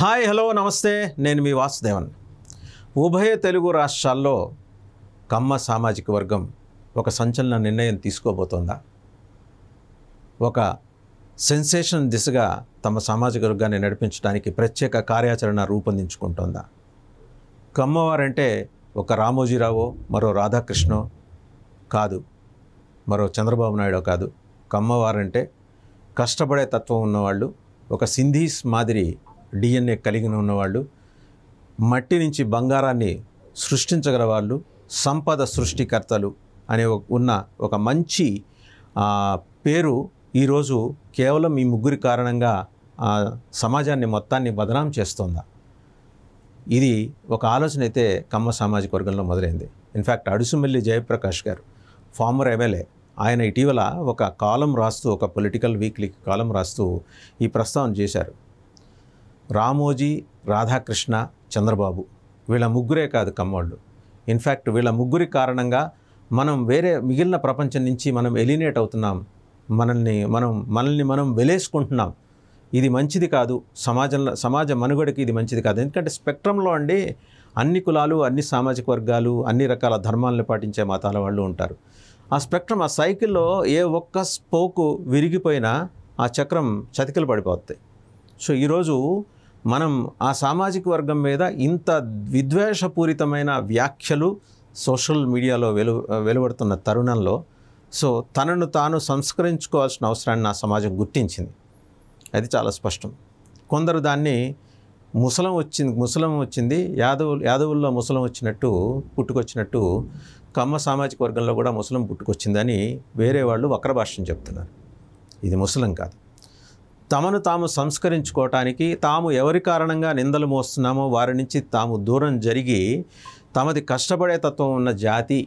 Hi hello నమస్తే నేను మీ వాసుదేవన్ ఉభయ తెలుగు రాష్ట్రాల్లో కమ్మ సామాజిక వర్గం ఒక సంచలన నిర్ణయం తీసుకోబోతోందా ఒక సెన్సేషన్ దిశగా తమ సామాజిక వర్గాన్ని నడిపించడానికి ప్రత్యేక కార్యాచరణ రూపొందించుకుంటోందా కమ్మవారంటే ఒక రామోజీరావో మరో రాధాకృష్ణో కాదు మరో చంద్రబాబు నాయుడో కాదు కమ్మవారంటే కష్టపడే తత్వం ఉన్నవాళ్ళు ఒక సింధీస్ మాదిరి డిఎన్ఏ కలిగి ఉన్నవాళ్ళు మట్టి నుంచి బంగారాన్ని సృష్టించగల వాళ్ళు సంపద సృష్టికర్తలు అనే ఉన్న ఒక మంచి పేరు ఈరోజు కేవలం ఈ ముగ్గురి కారణంగా సమాజాన్ని మొత్తాన్ని బదనాం చేస్తోందా ఇది ఒక ఆలోచన అయితే కమ్మ సామాజిక వర్గంలో మొదలైంది ఇన్ఫ్యాక్ట్ అడుసుమల్లి జయప్రకాష్ గారు ఫార్మర్ ఎమ్మెల్యే ఆయన ఇటీవల ఒక కాలం రాస్తూ ఒక పొలిటికల్ వీక్లీకి కాలం రాస్తూ ఈ ప్రస్తావన చేశారు రామోజీ రాధాకృష్ణ చంద్రబాబు వీళ్ళ ముగ్గురే కాదు కమ్మోళ్ళు ఇన్ఫ్యాక్ట్ వీళ్ళ ముగ్గురి కారణంగా మనం వేరే మిగిలిన ప్రపంచం నుంచి మనం ఎలినేట్ అవుతున్నాం మనల్ని మనం మనల్ని మనం వెలేసుకుంటున్నాం ఇది మంచిది కాదు సమాజంలో సమాజ మనుగడకి ఇది మంచిది కాదు ఎందుకంటే స్పెక్ట్రంలో అండి అన్ని కులాలు అన్ని సామాజిక వర్గాలు అన్ని రకాల ధర్మాలను పాటించే మతాల వాళ్ళు ఉంటారు ఆ స్పెక్ట్రం ఆ సైకిల్లో ఏ ఒక్క స్పోకు విరిగిపోయినా ఆ చక్రం చతికిలు పడిపోతాయి సో ఈరోజు మనం ఆ సామాజిక వర్గం మీద ఇంత విద్వేషపూరితమైన వ్యాఖ్యలు సోషల్ మీడియాలో వెలు వెలువడుతున్న తరుణంలో సో తనను తాను సంస్కరించుకోవాల్సిన అవసరాన్ని నా సమాజం గుర్తించింది అది చాలా స్పష్టం కొందరు దాన్ని ముసలం వచ్చింది ముసలం వచ్చింది యాదవు యాదవుల్లో ముసలం వచ్చినట్టు పుట్టుకొచ్చినట్టు కమ్మ సామాజిక వర్గంలో కూడా ముసలం పుట్టుకొచ్చిందని వేరే వాళ్ళు వక్ర భాషను చెప్తున్నారు ఇది ముసలం కాదు తమను తాము సంస్కరించుకోవటానికి తాము ఎవరి కారణంగా నిందలు మోస్తున్నామో వారి నుంచి తాము దూరం జరిగి తమది కష్టపడే తత్వం ఉన్న జాతి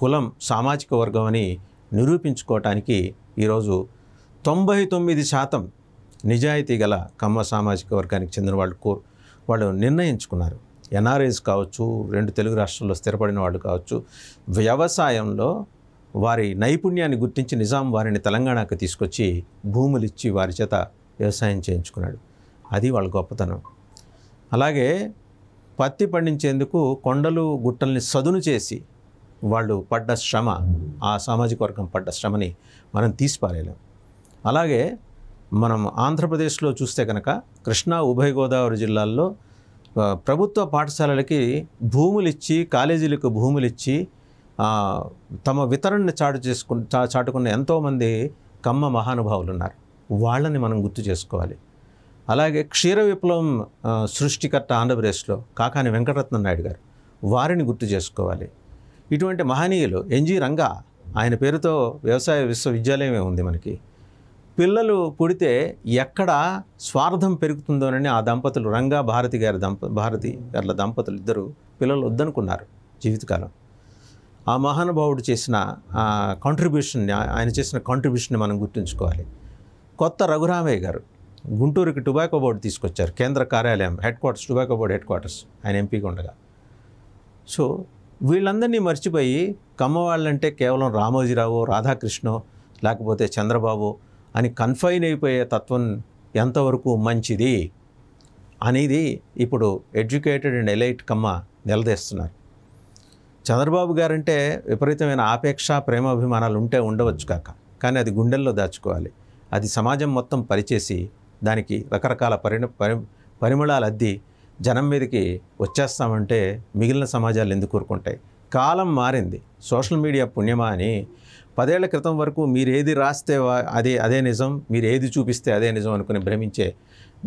కులం సామాజిక వర్గం అని నిరూపించుకోవటానికి ఈరోజు తొంభై తొమ్మిది శాతం నిజాయితీ గల కమ్మ సామాజిక వర్గానికి చెందిన వాళ్ళు కోరు వాళ్ళు నిర్ణయించుకున్నారు ఎన్ఆర్ఐస్ కావచ్చు రెండు తెలుగు రాష్ట్రాల్లో స్థిరపడిన వాళ్ళు కావచ్చు వ్యవసాయంలో వారి నైపుణ్యాన్ని గుర్తించి నిజాం వారిని తెలంగాణకు తీసుకొచ్చి భూములు ఇచ్చి వారి చేత వ్యవసాయం చేయించుకున్నాడు అది వాళ్ళ గొప్పతనం అలాగే పత్తి పండించేందుకు కొండలు గుట్టల్ని సదును చేసి వాళ్ళు పడ్డ శ్రమ ఆ సామాజిక వర్గం పడ్డ శ్రమని మనం తీసిపారేయలేం అలాగే మనం ఆంధ్రప్రదేశ్లో చూస్తే కనుక కృష్ణా ఉభయ గోదావరి జిల్లాల్లో ప్రభుత్వ పాఠశాలలకి భూములు ఇచ్చి కాలేజీలకు భూములు ఇచ్చి తమ వితరణను చాటు చేసుకుని చా చాటుకున్న ఎంతోమంది కమ్మ మహానుభావులు ఉన్నారు వాళ్ళని మనం గుర్తు చేసుకోవాలి అలాగే క్షీర విప్లవం సృష్టికర్త ఆంధ్రప్రదేశ్లో కాకాని వెంకటరత్న నాయుడు గారు వారిని గుర్తు చేసుకోవాలి ఇటువంటి మహనీయులు ఎన్జి రంగా ఆయన పేరుతో వ్యవసాయ విశ్వవిద్యాలయమే ఉంది మనకి పిల్లలు పుడితే ఎక్కడ స్వార్థం పెరుగుతుందోనని ఆ దంపతులు రంగా భారతి గారి దంప భారతి గారి దంపతులు ఇద్దరు పిల్లలు వద్దనుకున్నారు జీవితకాలం ఆ మహానుభావుడు చేసిన కాంట్రిబ్యూషన్ని ఆయన చేసిన కాంట్రిబ్యూషన్ని మనం గుర్తుంచుకోవాలి కొత్త రఘురామయ్య గారు గుంటూరుకి టుబాకో బోర్డు తీసుకొచ్చారు కేంద్ర కార్యాలయం headquarters tobacco board headquarters ఆయన ఎంపీగా ఉండగా సో వీళ్ళందరినీ మర్చిపోయి కమ్మ వాళ్ళంటే కేవలం రామోజీరావు రాధాకృష్ణ లేకపోతే చంద్రబాబు అని కన్ఫైన్ అయిపోయే తత్వం ఎంతవరకు మంచిది అనేది ఇప్పుడు ఎడ్యుకేటెడ్ అండ్ ఎలైట్ కమ్మ నిలదీస్తున్నారు చంద్రబాబు గారంటే విపరీతమైన ఆపేక్ష ప్రేమాభిమానాలు ఉంటే ఉండవచ్చు కాక కానీ అది గుండెల్లో దాచుకోవాలి అది సమాజం మొత్తం పరిచేసి దానికి రకరకాల పరిణ పరి పరిమళాలు అద్ది జనం మీదకి వచ్చేస్తామంటే మిగిలిన సమాజాలు ఎందుకు కోరుకుంటాయి కాలం మారింది సోషల్ మీడియా పుణ్యమా అని పదేళ్ల క్రితం వరకు మీరు ఏది రాస్తే అదే అదే నిజం మీరు ఏది చూపిస్తే అదే నిజం అనుకుని భ్రమించే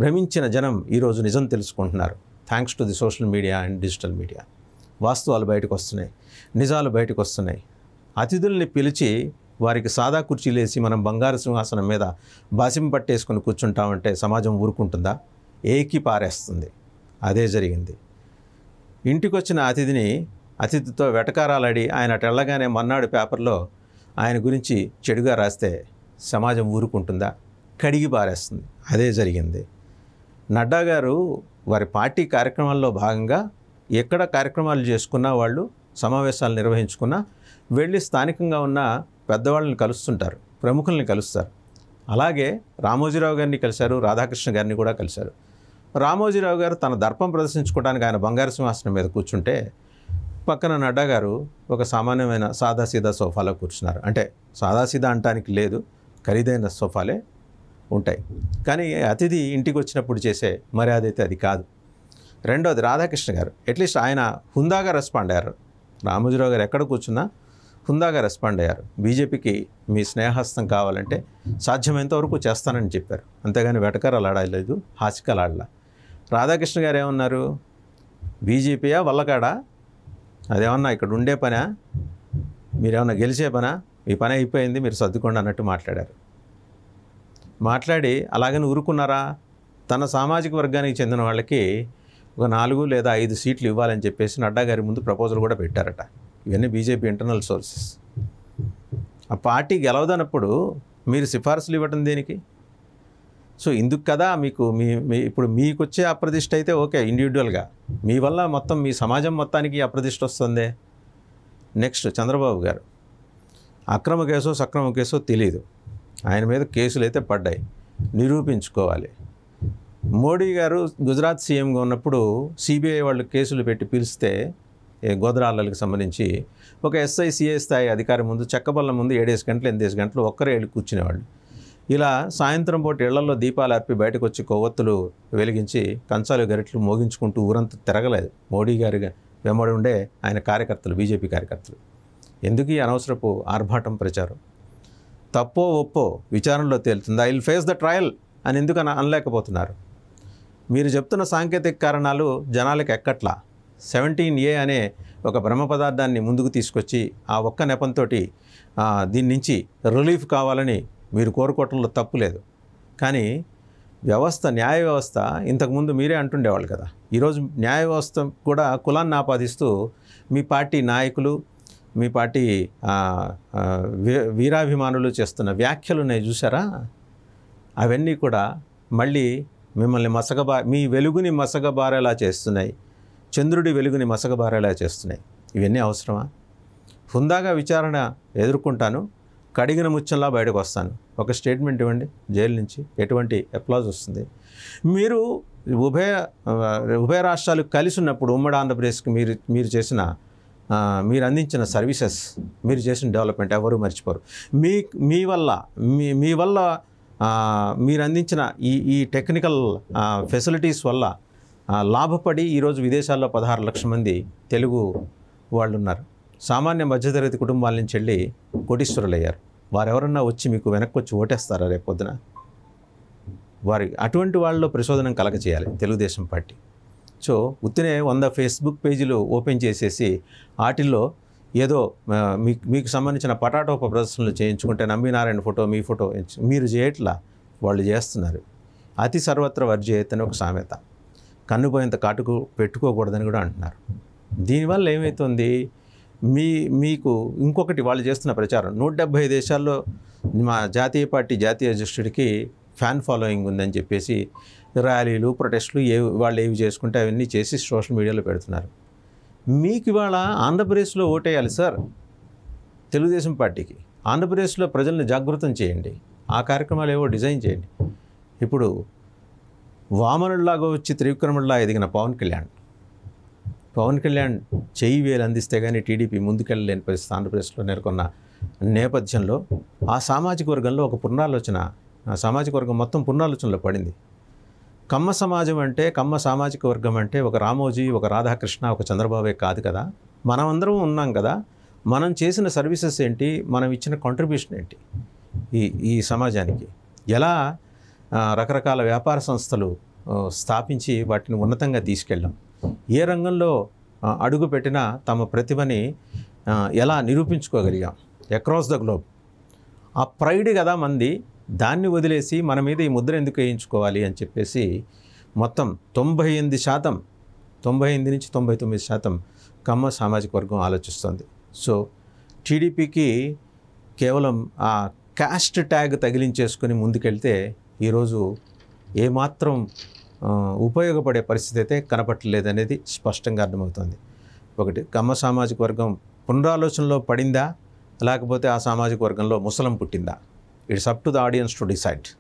భ్రమించిన జనం ఈరోజు నిజం తెలుసుకుంటున్నారు thanks to the social media and digital media వాస్తవాలు బయటకు వస్తున్నాయి నిజాలు బయటకు వస్తున్నాయి అతిథుల్ని పిలిచి వారికి సాదా కుర్చీలేసి మనం బంగారు సింహాసనం మీద బాసిం పట్టేసుకుని కూర్చుంటామంటే సమాజం ఊరుకుంటుందా ఏకి పారేస్తుంది అదే జరిగింది ఇంటికొచ్చిన అతిథిని అతిథితో వెటకారాలాడి ఆయన అటెళ్ళగానే మన్నాడు పేపర్లో ఆయన గురించి చెడుగా రాస్తే సమాజం ఊరుకుంటుందా కడిగి పారేస్తుంది అదే జరిగింది నడ్డా గారు వారి పార్టీ కార్యక్రమాల్లో భాగంగా ఎక్కడ కార్యక్రమాలు చేసుకున్నా వాళ్ళు సమావేశాలు నిర్వహించుకున్నా వెళ్ళి స్థానికంగా ఉన్న పెద్దవాళ్ళని కలుస్తుంటారు ప్రముఖుల్ని కలుస్తారు అలాగే రామోజీరావు గారిని కలిశారు రాధాకృష్ణ గారిని కూడా కలిశారు రామోజీరావు గారు తన దర్పం ప్రదర్శించుకోవడానికి ఆయన బంగారు సింహాసనం మీద కూర్చుంటే పక్కన నడ్డా గారు ఒక సామాన్యమైన సాదాసీదా సోఫాలో కూర్చున్నారు అంటే సాదాసీదా అంటానికి లేదు ఖరీదైన సోఫాలే ఉంటాయి కానీ అతిథి ఇంటికి వచ్చినప్పుడు చేసే మర్యాద అయితే అది కాదు రెండోది రాధాకృష్ణ గారు అట్లీస్ట్ ఆయన హుందాగా రెస్పాండ్ అయ్యారు రామోజీరావు గారు ఎక్కడ కూర్చున్నా హుందాగా రెస్పాండ్ అయ్యారు బీజేపీకి మీ స్నేహస్తం కావాలంటే సాధ్యమైనంత వరకు చేస్తానని చెప్పారు అంతేగాని వెటకారాలు ఆడలేదు హాసికలు ఆడలా రాధాకృష్ణ గారు ఏమన్నారు బీజేపీయా వల్లకాడా అదేమన్నా ఇక్కడ ఉండే పనా మీరేమన్నా గెలిచే పనా మీ పని అయిపోయింది మీరు సర్దుకోండి అన్నట్టు మాట్లాడారు మాట్లాడి అలాగని ఊరుకున్నారా తన సామాజిక వర్గానికి చెందిన వాళ్ళకి ఒక నాలుగు లేదా ఐదు సీట్లు ఇవ్వాలని చెప్పేసి నడ్డా గారి ముందు ప్రపోజల్ కూడా పెట్టారట ఇవన్నీ బీజేపీ ఇంటర్నల్ సోర్సెస్ ఆ పార్టీ గెలవదన్నప్పుడు మీరు సిఫార్సులు ఇవ్వటం దేనికి సో ఇందుకు కదా మీకు మీ మీ ఇప్పుడు మీకు వచ్చే అప్రతిష్ట అయితే ఓకే ఇండివిజువల్గా మీ వల్ల మొత్తం మీ సమాజం మొత్తానికి అప్రతిష్ట వస్తుంది నెక్స్ట్ చంద్రబాబు గారు అక్రమ కేసో సక్రమ కేసో తెలియదు ఆయన మీద కేసులు అయితే పడ్డాయి నిరూపించుకోవాలి మోడీ గారు గుజరాత్ సీఎంగా ఉన్నప్పుడు సిబిఐ వాళ్ళు కేసులు పెట్టి పిలిస్తే గోదరాళ్ళకి సంబంధించి ఒక ఎస్ఐ సిఐ స్థాయి అధికారి ముందు చెక్కబల్ల ముందు ఏడేసి గంటలు ఎనిమిది గంటలు ఒక్కరే వెళ్ళి కూర్చునేవాళ్ళు ఇలా సాయంత్రం పూట ఇళ్లలో దీపాలు అర్పి బయటకు వచ్చి కొవ్వొత్తులు వెలిగించి కంచాలు గరిట్లు మోగించుకుంటూ ఊరంతా తిరగలేదు మోడీ గారి వెంబడి ఉండే ఆయన కార్యకర్తలు బీజేపీ కార్యకర్తలు ఎందుకు ఈ అనవసరపు ఆర్భాటం ప్రచారం తప్పో ఒప్పో విచారణలో తేలుతుంది I will face the trial అని ఎందుకు అనలేకపోతున్నారు మీరు చెప్తున్న సాంకేతిక కారణాలు జనాలకు ఎక్కట్లా సెవెంటీన్ ఏ అనే ఒక బ్రహ్మ పదార్థాన్ని ముందుకు తీసుకొచ్చి ఆ ఒక్క నెపంతో దీని నుంచి రిలీఫ్ కావాలని మీరు కోరుకోవటంలో తప్పు లేదు కానీ వ్యవస్థ న్యాయ వ్యవస్థ ఇంతకుముందు మీరే అంటుండేవాళ్ళు కదా ఈరోజు న్యాయ వ్యవస్థ కూడా కులాన్ని ఆపాదిస్తూ మీ పార్టీ నాయకులు మీ పార్టీ వీరాభిమానులు చేస్తున్న వ్యాఖ్యలు ఉన్నాయి చూసారా అవన్నీ కూడా మళ్ళీ మిమ్మల్ని మసగబా మీ వెలుగుని మసగబారేలా చేస్తున్నాయి చంద్రుడి వెలుగుని మసగబారేలా చేస్తున్నాయి ఇవన్నీ అవసరమా హుందాగా విచారణ ఎదుర్కొంటాను కడిగిన ముచ్చంలా బయటకు వస్తాను ఒక స్టేట్మెంట్ ఇవ్వండి జైలు నుంచి ఎటువంటి అప్లాజ్ వస్తుంది మీరు ఉభయ ఉభయ రాష్ట్రాలు కలిసి ఉన్నప్పుడు ఉమ్మడి ఆంధ్రప్రదేశ్కి మీరు మీరు చేసిన మీరు అందించిన సర్వీసెస్ మీరు చేసిన డెవలప్మెంట్ ఎవరు మర్చిపోరు మీ మీ వల్ల మీ మీ వల్ల మీరు అందించిన ఈ ఈ టెక్నికల్ ఫెసిలిటీస్ వల్ల లాభపడి ఈరోజు విదేశాల్లో పదహారు లక్షల మంది తెలుగు వాళ్ళు ఉన్నారు సామాన్య మధ్యతరగతి కుటుంబాల నుంచి వెళ్ళి కోటీశ్వరులయ్యారు వారెవరన్నా వచ్చి మీకు వెనక్కి వచ్చి ఓటేస్తారా రేపొద్దున వారి అటువంటి వాళ్ళలో ప్రచోదనం కలగచేయాలి తెలుగుదేశం పార్టీ సో ఉత్తినే వంద ఫేస్బుక్ పేజీలు ఓపెన్ చేసేసి వాటిల్లో ఏదో మీకు మీకు సంబంధించిన పటాటో ప్రదర్శనలు చేయించుకుంటే నమ్మినారాయణ ఫోటో మీ ఫోటో మీరు చేయట్లా వాళ్ళు చేస్తున్నారు అతి సర్వత్ర వర్జయత్ అని ఒక సామెత కన్నుపోయేంత కాటుకు పెట్టుకోకూడదని కూడా అంటున్నారు దీనివల్ల ఏమవుతుంది మీ మీకు ఇంకొకటి వాళ్ళు చేస్తున్న ప్రచారం నూట డెబ్భై దేశాల్లో మా జాతీయ పార్టీ జాతీయ అధ్యక్షుడికి ఫ్యాన్ ఫాలోయింగ్ ఉందని చెప్పేసి ర్యాలీలు ప్రొటెస్టులు ఏ వాళ్ళు ఏవి చేసుకుంటే అవన్నీ చేసి సోషల్ మీడియాలో పెడుతున్నారు మీకు ఇవాళ ఆంధ్రప్రదేశ్లో ఓటేయాలి సార్ తెలుగుదేశం పార్టీకి ఆంధ్రప్రదేశ్లో ప్రజల్ని జాగృతం చేయండి ఆ కార్యక్రమాలు ఏవో డిజైన్ చేయండి ఇప్పుడు వామనుడిలాగా వచ్చి త్రివిక్రముడిలా ఎదిగిన పవన్ కళ్యాణ్ పవన్ కళ్యాణ్ చెయ్యి వేలు అందిస్తే కానీ టీడీపీ ముందుకెళ్ళలేని పరిస్థితి ఆంధ్రప్రదేశ్లో నెలకొన్న నేపథ్యంలో ఆ సామాజిక వర్గంలో ఒక పునరాలోచన సామాజిక వర్గం మొత్తం పునరాలోచనలో పడింది కమ్మ సమాజం అంటే కమ్మ సామాజిక వర్గం అంటే ఒక రామోజీ ఒక రాధాకృష్ణ ఒక చంద్రబాబే కాదు కదా మనమందరం ఉన్నాం కదా మనం చేసిన సర్వీసెస్ ఏంటి మనం ఇచ్చిన కాంట్రిబ్యూషన్ ఏంటి ఈ ఈ సమాజానికి ఎలా రకరకాల వ్యాపార సంస్థలు స్థాపించి వాటిని ఉన్నతంగా తీసుకెళ్ళాం ఏ రంగంలో అడుగు పెట్టినా తమ ప్రతిభని ఎలా నిరూపించుకోగలిగాం అక్రాస్ ద గ్లోబ్ ఆ ప్రైడ్ కదా మంది దాన్ని వదిలేసి మన మీద ఈ ముద్ర ఎందుకు వేయించుకోవాలి అని చెప్పేసి మొత్తం తొంభై ఎనిమిది శాతం తొంభై ఎనిమిది నుంచి తొంభై తొమ్మిది శాతం కమ్మ సామాజిక వర్గం ఆలోచిస్తుంది సో టీడీపీకి కేవలం ఆ క్యాస్ట్ ట్యాగ్ తగిలించేసుకుని ముందుకెళ్తే ఈరోజు ఏమాత్రం ఉపయోగపడే పరిస్థితి అయితే కనపట్టలేదనేది స్పష్టంగా అర్థమవుతుంది ఒకటి కమ్మ సామాజిక వర్గం పునరాలోచనలో పడిందా లేకపోతే ఆ సామాజిక వర్గంలో ముసలం పుట్టిందా It's up to the audience to decide.